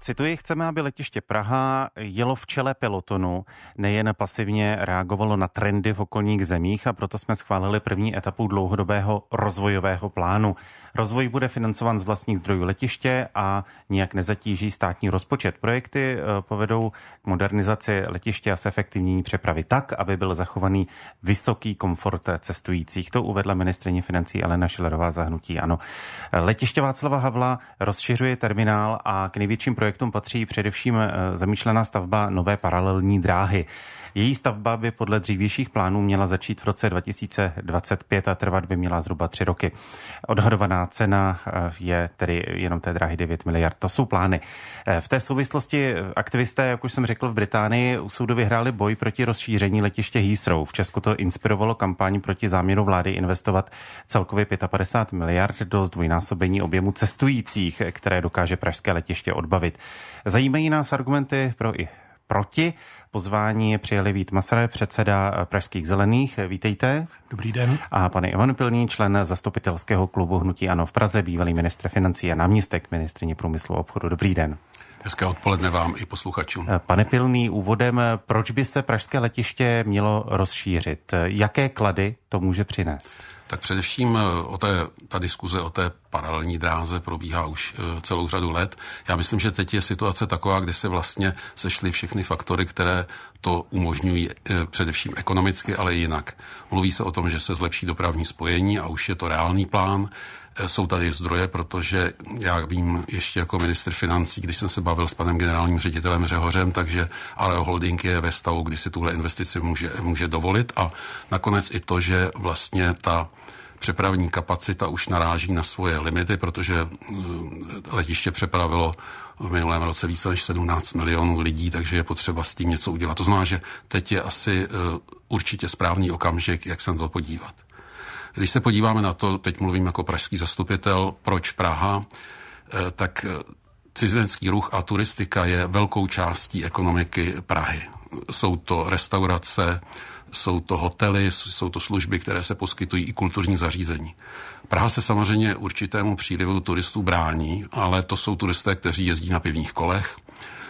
Cituji, chceme, aby letiště Praha jelo v čele pelotonu, nejen pasivně reagovalo na trendy v okolních zemích a proto jsme schválili první etapu dlouhodobého rozvojového plánu. Rozvoj bude financován z vlastních zdrojů letiště a nijak nezatíží státní rozpočet. Projekty eh, povedou k modernizaci letiště a zefektivnění přepravy tak, aby byl zachovaný vysoký komfort cestujících. To uvedla ministrině financí Elena Šilerová zahnutí. Ano. Letiště Václava Havla rozšiřuje terminál a k největším projektům patří především eh, zamýšlená stavba nové paralelní dráhy. Její stavba by podle dřívějších plánů měla začít v roce 2025 a trvat by měla zhruba tři roky. Odhadovaná cena eh, je tedy jenom té dráhy 9 miliard. To jsou plány. Eh, v té souvislosti eh, aktivisté, jak už jsem řekl, v Británii u soudu vyhráli boj proti rozšíření letiště Heathrow. V Česku to inspirovalo kampaň proti záměru vlády investovat celkově 55 miliard do zdvojnásobení objemu cestujících, které dokáže pražské letiště odbavit. Zajímají nás argumenty pro i proti. Pozvání přijeli Vít Masare, předseda eh, Pražských zelených. Vítejte. Dobrý den. A pane Ivan Pilný, člen zastupitelského klubu Hnutí Ano v Praze, bývalý ministr financí a náměstek ministrině průmyslu a obchodu. Dobrý den. Hezké odpoledne vám i posluchačům. Eh, pane Pilný, úvodem, eh, proč by se pražské letiště mělo rozšířit? Jaké klady to může přinést? Tak především o té, ta diskuze o té paralelní dráze probíhá už celou řadu let. Já myslím, že teď je situace taková, kdy se vlastně sešly všechny všechny faktory, které to umožňují eh, především ekonomicky, ale i jinak. Mluví se o tom, že se zlepší dopravní spojení a už je to reálný plán. Eh, jsou tady zdroje, protože já vím ještě jako minister financí, když jsem se bavil s panem generálním ředitelem Řehořem, takže ale holding je ve stavu, kdy si tuhle investici může, může dovolit a nakonec i to, že vlastně ta přepravní kapacita už naráží na svoje limity, protože eh, letiště přepravilo v minulém roce více než 17 milionů lidí, takže je potřeba s tím něco udělat. To znamená, že teď je asi eh, určitě správný okamžik, jak se na to podívat. Když se podíváme na to, teď mluvím jako pražský zastupitel, proč Praha, eh, tak eh, cizinecký ruch a turistika je velkou částí ekonomiky Prahy. Jsou to restaurace, jsou to hotely, jsou to služby, které se poskytují i kulturní zařízení. Praha se samozřejmě určitému přílivu turistů brání, ale to jsou turisté, kteří jezdí na pivních kolech,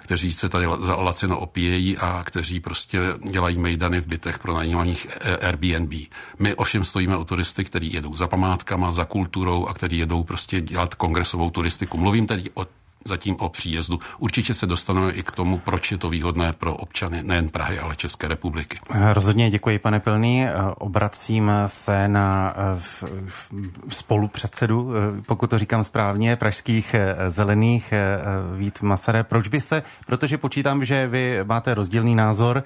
kteří se tady za lacino opíjejí a kteří prostě dělají mejdany v bytech pro najímaných e- Airbnb. My ovšem stojíme o turisty, kteří jedou za památkama, za kulturou a kteří jedou prostě dělat kongresovou turistiku. Mluvím tedy o zatím o příjezdu. Určitě se dostaneme i k tomu, proč je to výhodné pro občany nejen Prahy, ale České republiky. Rozhodně děkuji, pane Pilný. Eh, obracím se na eh, v, v, spolupředsedu, eh, pokud to říkám správně, pražských zelených Vít Masare. Proč by se, protože počítám, že vy máte rozdílný názor,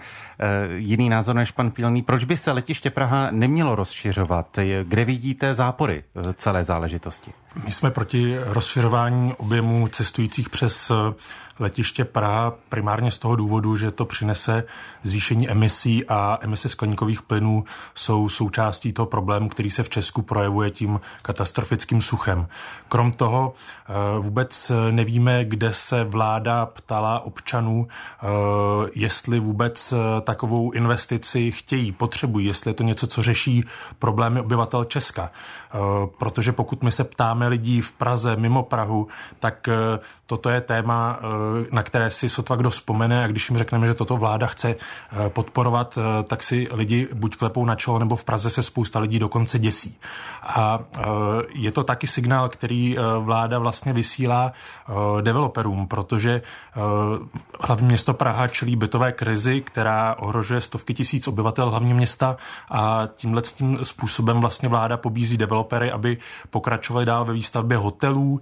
jiný názor než pan Pilný, proč by se letiště Praha nemělo rozšiřovat? Kde vidíte zápory celé záležitosti? My jsme proti rozšiřování objemu cestujících přes eh, letiště Praha primárně z toho důvodu, že to přinese zvýšení emisí a emise skleníkových plynů jsou součástí toho problému, který se v Česku projevuje tím katastrofickým suchem. Krom toho eh, vůbec nevíme, kde se vláda ptala občanů, eh, jestli vůbec takovou investici chtějí, potřebují, jestli je to něco, co řeší problémy obyvatel Česka. Protože pokud my se ptáme, máme lidí v Praze, mimo Prahu, tak eh, toto je téma, eh, na které si sotva kdo vzpomene a když jim řekneme, že toto vláda chce eh, podporovat, tak si lidi buď klepou na čelo, nebo v Praze se spousta lidí dokonce děsí. A je to taky signál, který vláda vlastně vysílá developerům, protože hlavní město Praha čelí bytové krizi, která ohrožuje stovky tisíc obyvatel hlavního města a tímhle tím způsobem vlastně vláda pobízí developery, aby pokračovali dál ve výstavbě hotelů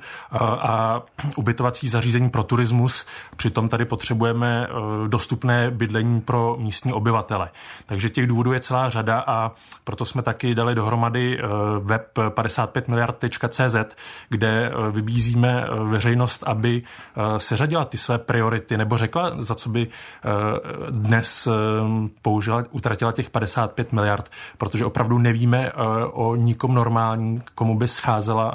a ubytovacích zařízení pro turismus. Přitom tady potřebujeme e, dostupné bydlení pro místní obyvatele. Takže těch důvodů je celá řada a proto jsme taky dali dohromady e, web 55miliard.cz, kde e, vybízíme veřejnost, aby seřadila ty své priority nebo řekla, za co by dnes použila, utratila těch 55 miliard, protože opravdu nevíme o nikom normální, komu by scházela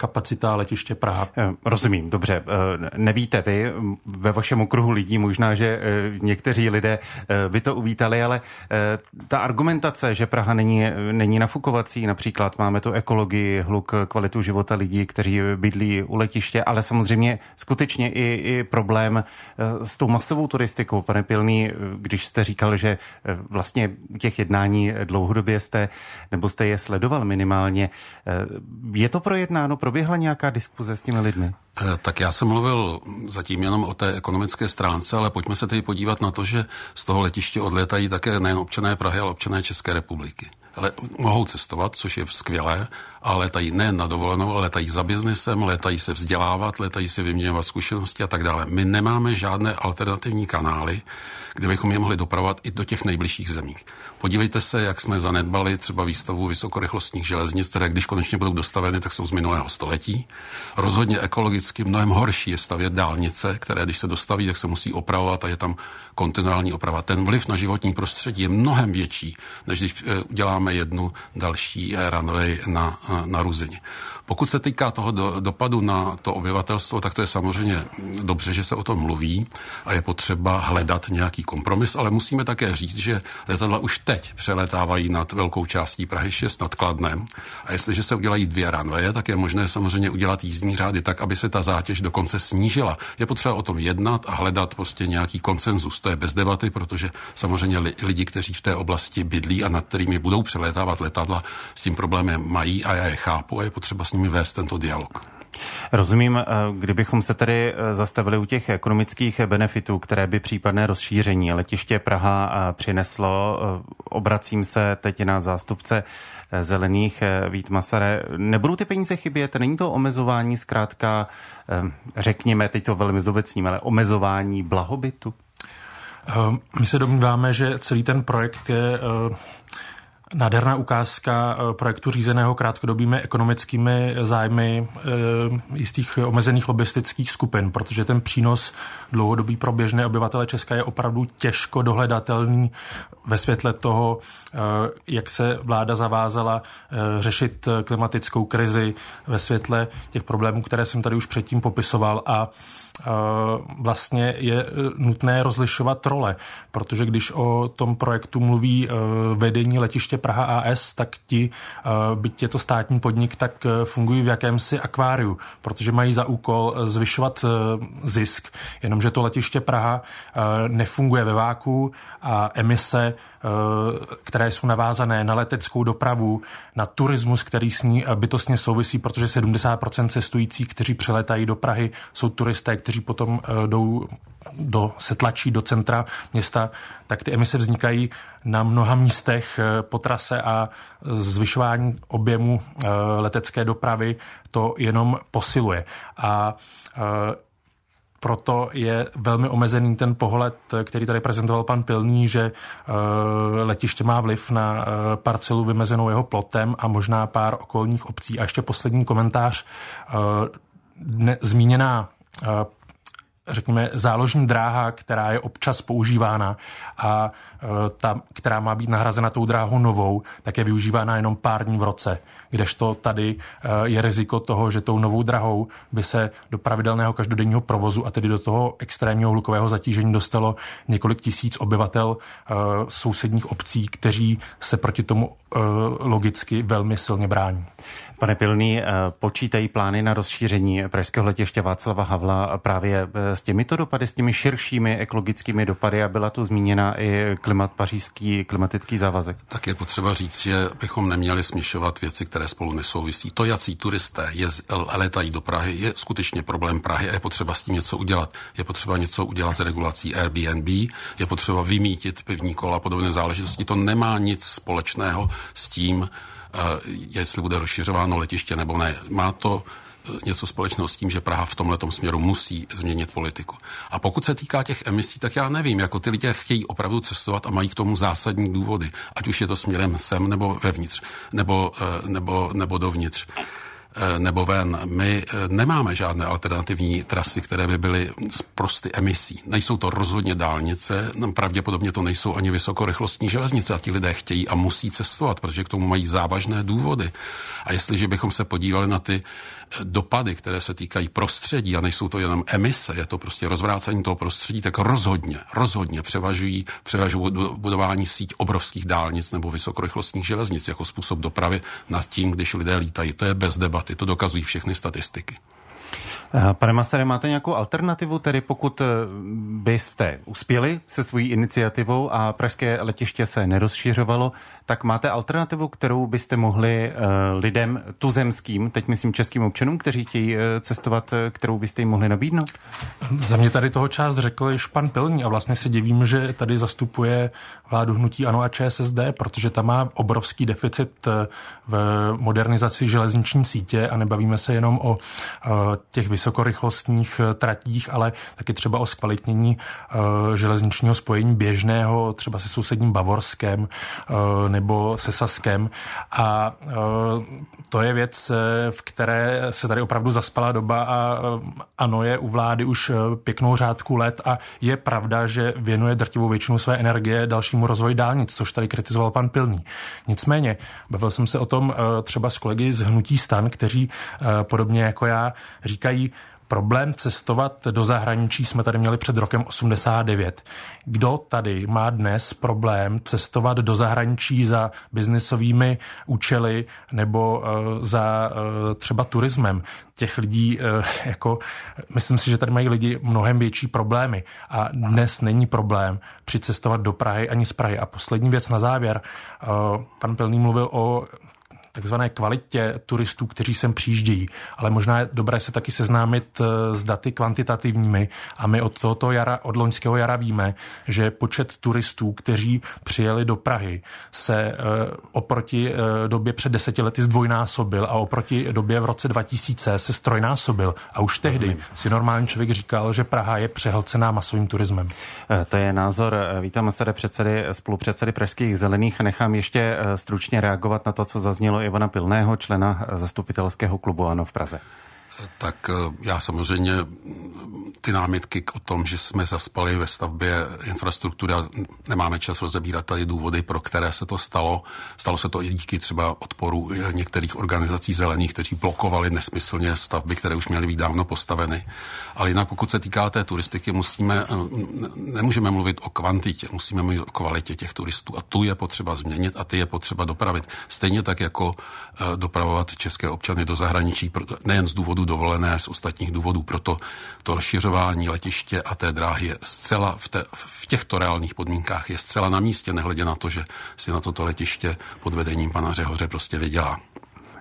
kapacita letiště Praha. Eh, rozumím, dobře. Eh, nevíte vy, ve vašem okruhu lidí možná, že eh, někteří lidé by to uvítali, ale ta argumentace, že Praha není, není nafukovací, například máme tu ekologii, hluk, kvalitu života lidí, kteří bydlí u letiště, ale samozřejmě skutečně i, i problém s tou masovou turistikou. Pane Pilný, když jste říkal, že vlastně těch jednání dlouhodobě jste, nebo jste je sledoval minimálně, je to projednáno pro proběhla nějaká diskuze s těmi lidmi? Eh, tak já jsem mluvil zatím jenom o té ekonomické stránce, ale pojďme se tedy podívat na to, že z toho letiště odlétají také nejen občané Prahy, ale občané České republiky ale mohou cestovat, což je skvělé, a letají ne na dovolenou, ale letají za biznesem, letají se vzdělávat, letají se vyměňovat zkušenosti a tak dále. My nemáme žádné alternativní kanály, kde bychom je mohli dopravovat i do těch nejbližších zemí. Podívejte se, jak jsme zanedbali třeba výstavu vysokorychlostních železnic, které když konečně budou dostaveny, tak jsou z minulého století. Rozhodně ekologicky mnohem horší je stavět dálnice, které když se dostaví, tak se musí opravovat a je tam kontinuální oprava. Ten vliv na životní prostředí je mnohem větší, než když eh, uděláme máme jednu další eh, runway na, eh, na Ruzině. Pokud se týká toho do, dopadu na to obyvatelstvo, tak to je samozřejmě dobře, že se o tom mluví a je potřeba hledat nějaký kompromis, ale musíme také říct, že letadla už teď přelétávají nad velkou částí Prahy 6 nad Kladnem a jestliže se udělají dvě ranveje, tak je možné samozřejmě udělat jízdní řády tak, aby se ta zátěž dokonce snížila. Je potřeba o tom jednat a hledat prostě nějaký konsenzus. To je bez debaty, protože samozřejmě lidi, kteří v té oblasti bydlí a nad kterými budou přelétávat letadla, s tím problémem mají a já je chápu a je potřeba s nimi vést tento dialog. Rozumím, eh, kdybychom se tedy eh, zastavili u těch ekonomických benefitů, které by případné rozšíření letiště Praha eh, přineslo, obracím se teď na zástupce zelených Vít Masare. Nebudou ty peníze chybět? Není to omezování zkrátka, řekněme, teď to velmi zobecním, ale omezování blahobytu? My se domníváme, že celý ten projekt je Nádherná ukázka eh, projektu řízeného krátkodobými ekonomickými eh, zájmy eh, jistých omezených lobistických skupin, protože ten přínos dlouhodobý pro běžné obyvatele Česka je opravdu těžko dohledatelný ve světle toho, jak se vláda zavázala řešit klimatickou krizi, ve světle těch problémů, které jsem tady už předtím popisoval a vlastně je e, nutné rozlišovat role, protože když o tom projektu mluví e, vedení letiště Praha AS, tak ti, e, byť je to státní podnik, tak fungují v jakémsi akváriu, protože mají za úkol zvyšovat zisk, jenomže to letiště Praha nefunguje ve váku a emise, které jsou navázané na leteckou dopravu, na turismus, který s ní bytostně souvisí, protože 70% cestujících, kteří přeletají do Prahy, jsou turisté, kteří kteří potom eh, jdou do, se tlačí do centra města, tak ty emise vznikají na mnoha místech eh, po trase a eh, zvyšování objemu letecké dopravy to jenom posiluje. A proto je velmi omezený ten pohled, který tady prezentoval pan Pilný, že letiště má vliv na parcelu vymezenou jeho plotem a možná pár okolních obcí. A ještě poslední komentář. Zmíněná řekněme, záložní dráha, která je občas používána a e, ta, která má být nahrazena tou dráhou novou, tak je využívána jenom pár dní v roce. Kdežto tady e, je riziko toho, že tou novou drahou by se do pravidelného každodenního provozu a tedy do toho extrémního hlukového zatížení dostalo několik tisíc obyvatel e, sousedních obcí, kteří se proti tomu Eh, logicky velmi silně brání. Pane Pilný, eh, počítají plány na rozšíření Pražského letiště Václava Havla právě eh, s těmito dopady, s těmi širšími ekologickými dopady a byla tu zmíněna i klimat pařížský klimatický závazek. Tak je potřeba říct, že bychom neměli směšovat věci, které spolu nesouvisí. To, jací turisté je, letají do Prahy, je skutečně problém Prahy a je potřeba s tím něco udělat. Je potřeba něco udělat s regulací Airbnb, je potřeba vymítit pivní kola a podobné záležitosti. To nemá nic společného s tím, eh, jestli bude rozšiřováno letiště nebo ne. Má to eh, něco společného s tím, že Praha v tomhle směru musí změnit politiku. A pokud se týká těch emisí, tak já nevím, jako ty lidé chtějí opravdu cestovat a mají k tomu zásadní důvody, ať už je to směrem sem nebo vevnitř, nebo, eh, nebo, nebo dovnitř. Eh, nebo ven. My eh, nemáme žádné alternativní trasy, které by byly z prosty emisí. Nejsou to rozhodně dálnice, pravděpodobně to nejsou ani vysokorychlostní železnice a ti lidé chtějí a musí cestovat, protože k tomu mají závažné důvody. A jestliže bychom se podívali na ty eh, dopady, které se týkají prostředí a nejsou to jenom emise, je to prostě rozvrácení toho prostředí, tak rozhodně, rozhodně převažují, převažují budování síť obrovských dálnic nebo vysokorychlostních železnic jako způsob dopravy nad tím, když lidé lítají. To je bez debat debaty, to dokazují všechny statistiky. Eh, pane Masare, máte nějakou alternativu, tedy pokud eh, byste uspěli se svojí iniciativou a pražské letiště se nerozšiřovalo, tak máte alternativu, kterou byste mohli eh, lidem tuzemským, teď myslím českým občanům, kteří chtějí cestovat, kterou byste jim mohli nabídnout? Za mě tady toho část řekl již pan Pilní a vlastně se divím, že tady zastupuje vládu hnutí ANO a ČSSD, protože ta má obrovský deficit v modernizaci železniční sítě a nebavíme se jenom o těch vys- vysokorychlostních eh, tratích, ale taky třeba o zkvalitnění eh, železničního spojení běžného, třeba se sousedním Bavorskem eh, nebo se Saskem. A to je věc, v které se tady opravdu zaspala doba a ano, je u vlády už pěknou řádku let a je pravda, že věnuje drtivou většinu své energie dalšímu rozvoji dálnic, což tady kritizoval pan Pilný. Nicméně, bavil jsem se o tom třeba s kolegy z Hnutí stan, kteří podobně jako já říkají, problém cestovat do zahraničí jsme tady měli před rokem 89. Kdo tady má dnes problém cestovat do zahraničí za biznisovými účely nebo eh, za eh, třeba turismem? Těch lidí, eh, jako, myslím si, že tady mají lidi mnohem větší problémy a dnes není problém přicestovat do Prahy ani z Prahy. A poslední věc na závěr. Pan Pilný mluvil o takzvané kvalitě turistů, kteří sem přijíždějí. Ale možná je dobré se taky seznámit eh, s daty kvantitativními a my od tohoto jara, od loňského jara víme, že počet turistů, kteří přijeli do Prahy, se eh, oproti eh, době před deseti lety zdvojnásobil a oproti době v roce 2000 se strojnásobil. A už tehdy si normální člověk říkal, že Praha je přehlcená masovým turismem. To je názor Vítám se, předsedy, spolupředsedy Pražských zelených. Nechám ještě stručně reagovat na to, co zaznělo Ivana Pilného, člena zastupitelského klubu ANO v Praze tak eh, já samozřejmě mm, ty námitky o tom, že jsme zaspali ve stavbě infrastruktury a nemáme čas rozebírat tady důvody, pro které se to stalo. Stalo se to i díky třeba odporu eh, některých organizací zelených, kteří blokovali nesmyslně stavby, které už měly být dávno postaveny. Ale jinak pokud se týká té turistiky, musíme, eh, nemůžeme mluvit o kvantitě, musíme mluvit o kvalitě těch turistů a tu je potřeba změnit a ty je potřeba dopravit. Stejně tak jako dopravovat české občany do zahraničí, nejen z důvodu důvodu dovolené, z ostatních důvodů. Proto to rozšiřování letiště a té dráhy je zcela v, te, v těchto reálných podmínkách je zcela na místě, nehledě na to, že si na toto letiště pod vedením pana Řehoře prostě vydělá.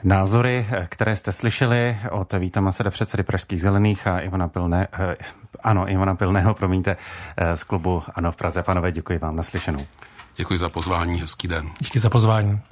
Názory, které jste slyšeli od Víta Maseda, předsedy Pražských zelených a Ivana Pilné, eh, ano, Ivana Pilného, promiňte, eh, z klubu Ano v Praze. Panové, děkuji vám naslyšenou. Děkuji za pozvání, hezký den. Díky za pozvání.